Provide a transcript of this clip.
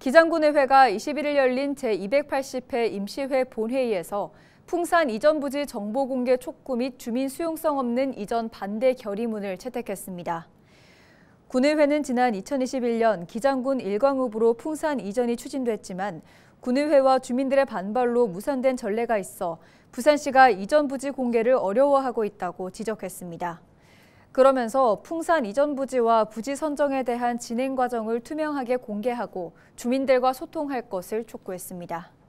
기장군의회가 21일 열린 제280회 임시회 본회의에서 풍산 이전 부지 정보 공개 촉구 및 주민 수용성 없는 이전 반대 결의문을 채택했습니다. 군의회는 지난 2021년 기장군 일광읍으로 풍산 이전이 추진됐지만 군의회와 주민들의 반발로 무산된 전례가 있어 부산시가 이전 부지 공개를 어려워하고 있다고 지적했습니다. 그러면서 풍산 이전 부지와 부지 선정에 대한 진행 과정을 투명하게 공개하고 주민들과 소통할 것을 촉구했습니다.